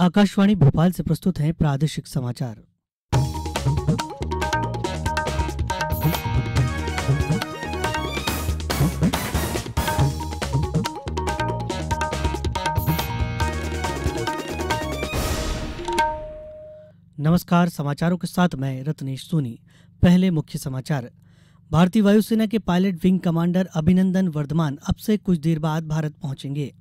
आकाशवाणी भोपाल से प्रस्तुत है प्रादेशिक समाचार नमस्कार समाचारों के साथ मैं रत्नेश सोनी पहले मुख्य समाचार भारतीय वायुसेना के पायलट विंग कमांडर अभिनंदन वर्धमान अब से कुछ देर बाद भारत पहुंचेंगे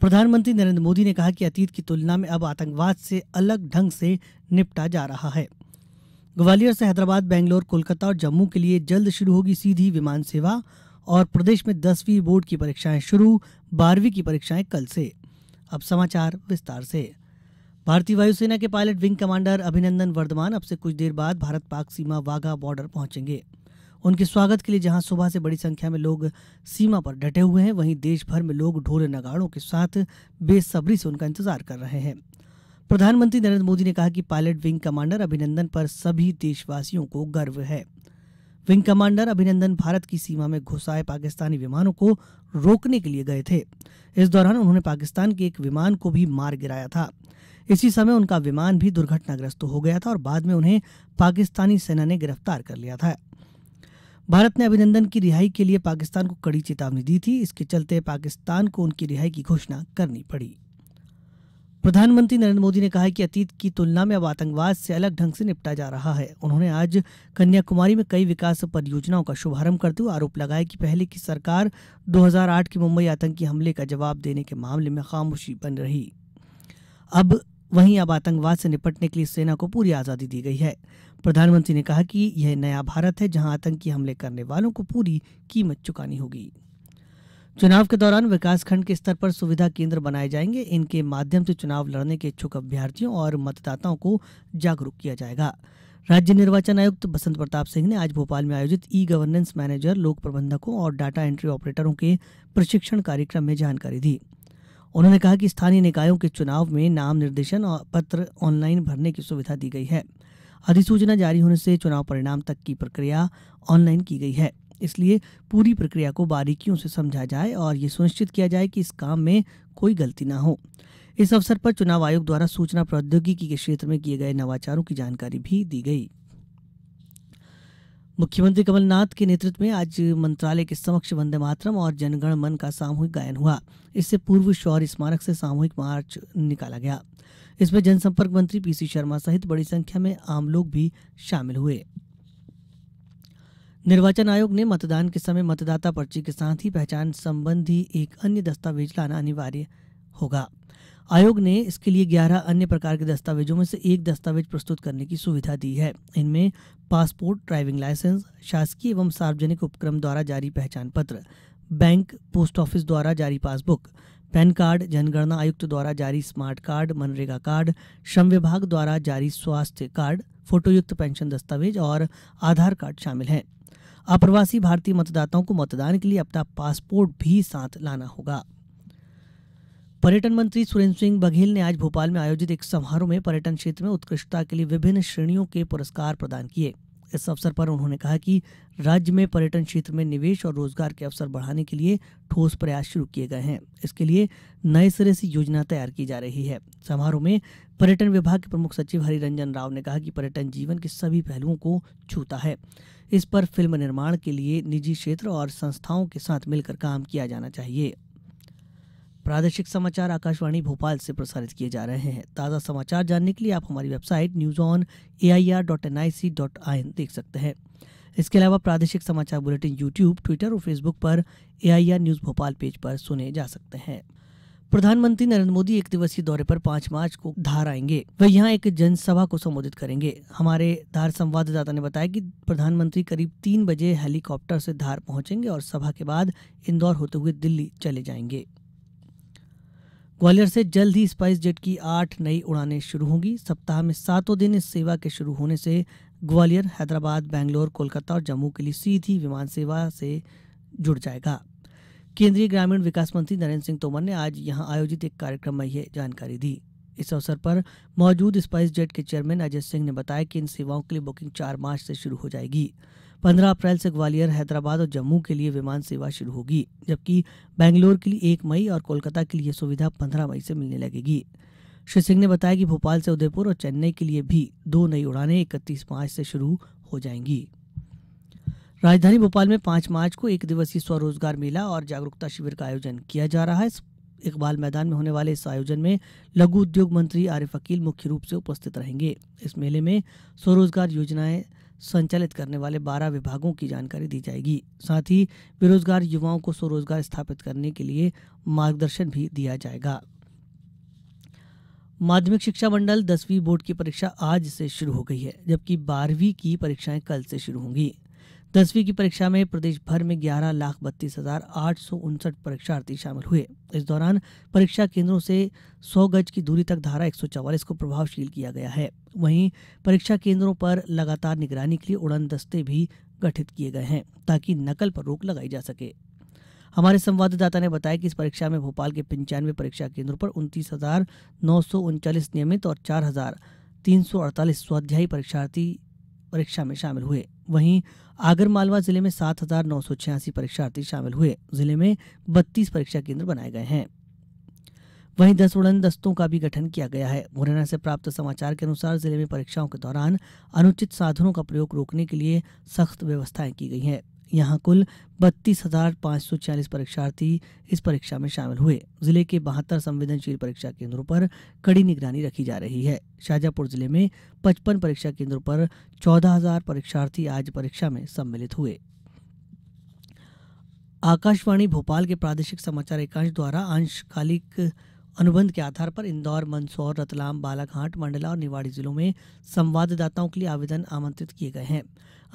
प्रधानमंत्री नरेंद्र मोदी ने कहा कि अतीत की तुलना में अब आतंकवाद से अलग ढंग से निपटा जा रहा है ग्वालियर से हैदराबाद बेंगलोर कोलकाता और जम्मू के लिए जल्द शुरू होगी सीधी विमान सेवा और प्रदेश में दसवीं बोर्ड की परीक्षाएं शुरू बारहवीं की परीक्षाएं कल से अब समाचार विस्तार से भारतीय वायुसेना के पायलट विंग कमांडर अभिनंदन वर्धमान अब से कुछ देर बाद भारत पाक सीमा वाघा बॉर्डर पहुंचेंगे उनके स्वागत के लिए जहां सुबह से बड़ी संख्या में लोग सीमा पर डटे हुए हैं वहीं देश भर में लोग ढोल नगाड़ों के साथ बेसब्री से उनका इंतजार कर रहे हैं प्रधानमंत्री नरेंद्र मोदी ने कहा कि पायलट विंग कमांडर अभिनंदन पर सभी देशवासियों को गर्व है विंग कमांडर अभिनंदन भारत की सीमा में घुस आए पाकिस्तानी विमानों को रोकने के लिए गए थे इस दौरान उन्होंने पाकिस्तान के एक विमान को भी मार गिराया था इसी समय उनका विमान भी दुर्घटनाग्रस्त हो गया था और बाद में उन्हें पाकिस्तानी सेना ने गिरफ्तार कर लिया था भारत ने अभिनंदन की रिहाई के लिए पाकिस्तान को कड़ी चेतावनी दी थी इसके चलते पाकिस्तान को उनकी रिहाई की घोषणा करनी पड़ी प्रधानमंत्री नरेंद्र मोदी ने कहा कि अतीत की तुलना में अब आतंकवाद से अलग ढंग से निपटा जा रहा है उन्होंने आज कन्याकुमारी में कई विकास परियोजनाओं का शुभारंभ करते हुए आरोप लगाया कि पहले की सरकार 2008 के मुंबई आतंकी हमले का जवाब देने के मामले में खामोशी बन रही अब वहीं अब आतंकवाद से निपटने के लिए सेना को पूरी आज़ादी दी गई है प्रधानमंत्री ने कहा कि यह नया भारत है जहां आतंकी हमले करने वालों को पूरी कीमत चुकानी होगी चुनाव के दौरान विकासखंड के स्तर पर सुविधा केंद्र बनाए जाएंगे इनके माध्यम से चुनाव लड़ने के इच्छुक अभ्यर्थियों और मतदाताओं को जागरूक किया जाएगा राज्य निर्वाचन आयुक्त बसंत प्रताप सिंह ने आज भोपाल में आयोजित ई गवर्नेंस मैनेजर लोक प्रबंधकों और डाटा एंट्री ऑपरेटरों के प्रशिक्षण कार्यक्रम में जानकारी दी उन्होंने कहा कि स्थानीय निकायों के चुनाव में नाम निर्देशन और पत्र ऑनलाइन भरने की सुविधा दी गई है अधिसूचना जारी होने से चुनाव परिणाम तक की प्रक्रिया ऑनलाइन की गई है इसलिए पूरी प्रक्रिया को बारीकियों से समझा जाए और ये सुनिश्चित किया जाए कि इस काम में कोई गलती ना हो इस अवसर पर चुनाव आयोग द्वारा सूचना प्रौद्योगिकी के क्षेत्र में किए गए नवाचारों की जानकारी भी दी गई मुख्यमंत्री कमलनाथ के नेतृत्व में आज मंत्रालय के समक्ष वंदे मातरम और जनगण मन का सामूहिक गायन हुआ इससे पूर्व शौर्य स्मारक से सामूहिक मार्च निकाला गया इसमें जनसंपर्क मंत्री पीसी शर्मा सहित बड़ी संख्या में आम लोग भी शामिल हुए निर्वाचन आयोग ने मतदान के समय मतदाता पर्ची के साथ ही पहचान संबंधी एक अन्य दस्तावेज लाना अनिवार्य होगा आयोग ने इसके लिए 11 अन्य प्रकार के दस्तावेजों में से एक दस्तावेज प्रस्तुत करने की सुविधा दी है इनमें पासपोर्ट ड्राइविंग लाइसेंस शासकीय एवं सार्वजनिक उपक्रम द्वारा जारी पहचान पत्र बैंक पोस्ट ऑफिस द्वारा जारी पासबुक पैन कार्ड जनगणना आयुक्त द्वारा जारी स्मार्ट कार्ड मनरेगा कार्ड श्रम विभाग द्वारा जारी स्वास्थ्य कार्ड फोटोयुक्त पेंशन दस्तावेज और आधार कार्ड शामिल हैं अप्रवासी भारतीय मतदाताओं को मतदान के लिए अपना पासपोर्ट भी साथ लाना होगा पर्यटन मंत्री सुरेंद्र सिंह बघेल ने आज भोपाल में आयोजित एक समारोह में पर्यटन क्षेत्र में उत्कृष्टता के लिए विभिन्न श्रेणियों के पुरस्कार प्रदान किए इस अवसर पर उन्होंने कहा कि राज्य में पर्यटन क्षेत्र में निवेश और रोजगार के अवसर बढ़ाने के लिए ठोस प्रयास शुरू किए गए हैं इसके लिए नए सिरे से योजना तैयार की जा रही है समारोह में पर्यटन विभाग के प्रमुख सचिव हरिरंजन राव ने कहा कि पर्यटन जीवन के सभी पहलुओं को छूता है इस पर फिल्म निर्माण के लिए निजी क्षेत्र और संस्थाओं के साथ मिलकर काम किया जाना चाहिए प्रादेशिक समाचार आकाशवाणी भोपाल से प्रसारित किए जा रहे हैं ताज़ा समाचार जानने के लिए आप हमारी website news on A I R dot N I C dot देख सकते हैं इसके अलावा प्रादेशिक समाचार बुलेटिन यूट्यूब ट्विटर और फेसबुक पर A I R news Bhopal page पर सुने जा सकते हैं प्रधानमंत्री नरेंद्र मोदी एक दिवसीय दौरे पर पांच मार्च को धार आएंगे वे यहां एक जनसभा को संबोधित करेंगे हमारे धार संवाददाता ने बताया कि प्रधानमंत्री करीब तीन बजे हेलीकॉप्टर से धार पहुंचेंगे और सभा के बाद इंदौर होते हुए दिल्ली चले जाएंगे ग्वालियर से जल्द ही स्पाइस जेट की आठ नई उड़ानें शुरू होंगी सप्ताह में सातों दिन इस सेवा के शुरू होने से ग्वालियर हैदराबाद बैंगलोर कोलकाता और जम्मू के लिए सीधी विमान सेवा से जुड़ जाएगा केंद्रीय ग्रामीण विकास मंत्री नरेंद्र सिंह तोमर ने आज यहां आयोजित एक कार्यक्रम में यह जानकारी दी इस अवसर पर मौजूद स्पाइस जेट के चेयरमैन अजय सिंह ने बताया कि इन सेवाओं के लिए बुकिंग चार मार्च से शुरू हो जाएगी पन्द्रह अप्रैल से ग्वालियर हैदराबाद और जम्मू के लिए विमान सेवा शुरू होगी जबकि बैंगलोर के लिए एक मई और कोलकाता के लिए सुविधा पंद्रह मई से मिलने लगेगी श्री सिंह ने बताया कि भोपाल से उदयपुर और चेन्नई के लिए भी दो नई उड़ानें इकतीस मार्च से शुरू हो जाएंगी राजधानी भोपाल में पांच मार्च को एक दिवसीय स्वरोजगार मेला और जागरूकता शिविर का आयोजन किया जा रहा है इकबाल मैदान में होने वाले इस आयोजन में लघु उद्योग मंत्री आरिफ अकील मुख्य रूप से उपस्थित रहेंगे इस मेले में स्वरोजगार योजनाएं संचालित करने वाले बारह विभागों की जानकारी दी जाएगी साथ ही बेरोजगार युवाओं को स्वरोजगार स्थापित करने के लिए मार्गदर्शन भी दिया जाएगा माध्यमिक शिक्षा मंडल दसवीं बोर्ड की परीक्षा आज से शुरू हो गई है जबकि बारहवीं की परीक्षाएं कल से शुरू होंगी दसवीं की परीक्षा में प्रदेश भर में ग्यारह लाख बत्तीस हजार आठ सौ उनसठ परीक्षार्थी शामिल हुए इस दौरान परीक्षा केंद्रों से सौ गज की दूरी तक धारा एक सौ चवालीस को प्रभावशील किया गया है वहीं परीक्षा केंद्रों पर लगातार निगरानी के लिए उड़न दस्ते भी गठित किए गए हैं ताकि नकल पर रोक लगाई जा सके हमारे संवाददाता ने बताया कि इस परीक्षा में भोपाल के पंचानवे परीक्षा केंद्रों पर उनतीस हजार नौ सौ उनचालीस नियमित और चार हजार तीन सौ अड़तालीस स्वाध्यायी परीक्षार्थी परीक्षा में शामिल हुए वहीं आगरमालवा जिले में सात हजार नौ सौ छियासी परीक्षार्थी शामिल हुए जिले में बत्तीस परीक्षा केन्द्र बनाए गए हैं वहीं दस उड़न दस्तों का भी गठन किया गया है मुरैना से प्राप्त समाचार के अनुसार जिले में परीक्षाओं के दौरान अनुचित साधनों का प्रयोग रोकने के लिए सख्त व्यवस्थाएं की गई हैं यहां कुल बत्तीस हजार पांच सौ छियालीस परीक्षार्थी इस परीक्षा में शामिल हुए जिले के बहत्तर संवेदनशील परीक्षा केंद्रों पर कड़ी निगरानी रखी जा रही है शाजापुर जिले में पचपन परीक्षा केंद्रों पर चौदह हजार परीक्षार्थी आज परीक्षा में सम्मिलित हुए आकाशवाणी भोपाल के प्रादेशिक समाचार एकांश द्वारा अंशकालिक अनुबंध के आधार पर इंदौर मंदसौर रतलाम बालाघाट मंडला और निवाड़ी जिलों में संवाददाताओं के लिए आवेदन आमंत्रित किए गए हैं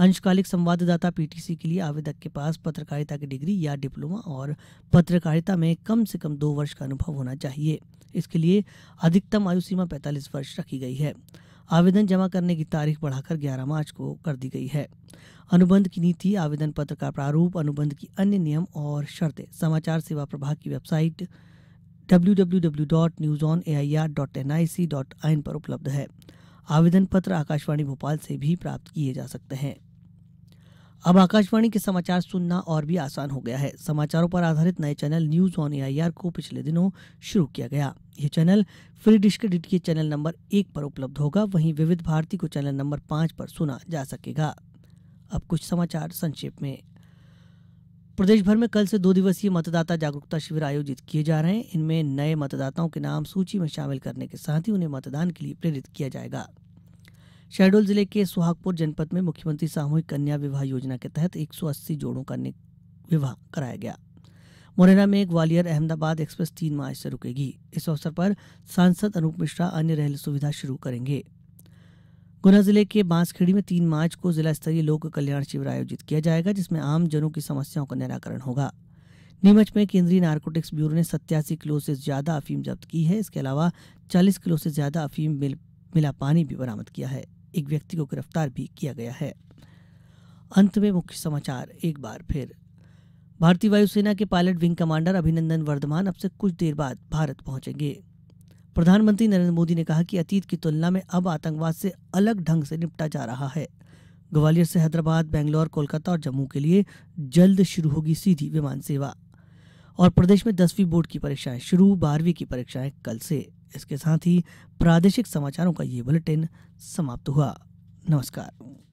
अंशकालिक संवाददाता पीटीसी के लिए आवेदक के पास पत्रकारिता की डिग्री या डिप्लोमा और पत्रकारिता में कम से कम दो वर्ष का अनुभव होना चाहिए इसके लिए अधिकतम आयु सीमा पैंतालीस वर्ष रखी गई है आवेदन जमा करने की तारीख बढ़ाकर 11 मार्च को कर दी गई है अनुबंध की नीति आवेदन पत्र का प्रारूप अनुबंध की अन्य नियम और शर्तें समाचार सेवा प्रभाग की वेबसाइट www.newsonair.nic.in पर उपलब्ध है आवेदन पत्र आकाशवाणी भोपाल से भी प्राप्त किए जा सकते हैं अब आकाशवाणी के समाचार सुनना और भी आसान हो गया है समाचारों पर आधारित नए चैनल न्यूज ऑन एआईआर को पिछले दिनों शुरू किया गया यह चैनल फ्री डिश के डिट के चैनल नंबर एक पर उपलब्ध होगा वहीं विविध भारती को चैनल नंबर पांच पर सुना जा सकेगा अब कुछ समाचार संक्षेप में प्रदेश भर में कल से दो दिवसीय मतदाता जागरूकता शिविर आयोजित किए जा रहे हैं इनमें नए मतदाताओं के नाम सूची में शामिल करने के साथ ही उन्हें मतदान के लिए प्रेरित किया जाएगा शहडोल जिले के सुहागपुर जनपद में मुख्यमंत्री सामूहिक कन्या विवाह योजना के तहत 180 जोड़ों का विवाह कराया गया मुरैना में ग्वालियर अहमदाबाद एक्सप्रेस तीन मार्च से रुकेगी इस अवसर पर सांसद अनूप मिश्रा अन्य रेल सुविधा शुरू करेंगे गुना जिले के बांसखेड़ी में तीन मार्च को जिला स्तरीय लोक कल्याण शिविर आयोजित किया जाएगा जिसमें आम जनों की समस्याओं का निराकरण होगा नीमच में केंद्रीय नारकोटिक्स ब्यूरो ने सत्यासी किलो से ज्यादा अफीम जब्त की है इसके अलावा चालीस किलो से ज्यादा अफीम मिल, मिला पानी भी बरामद किया है एक व्यक्ति को गिरफ्तार भी किया गया है अंत में मुख्य समाचार एक बार फिर भारतीय वायुसेना के पायलट विंग कमांडर अभिनंदन वर्धमान अब से कुछ देर बाद भारत पहुंचेंगे प्रधानमंत्री नरेंद्र मोदी ने कहा कि अतीत की तुलना में अब आतंकवाद से अलग ढंग से निपटा जा रहा है ग्वालियर से हैदराबाद बेंगलोर कोलकाता और जम्मू के लिए जल्द शुरू होगी सीधी विमान सेवा और प्रदेश में दसवीं बोर्ड की परीक्षाएं शुरू बारहवीं की परीक्षाएं कल से इसके साथ ही प्रादेशिक समाचारों का ये बुलेटिन समाप्त हुआ नमस्कार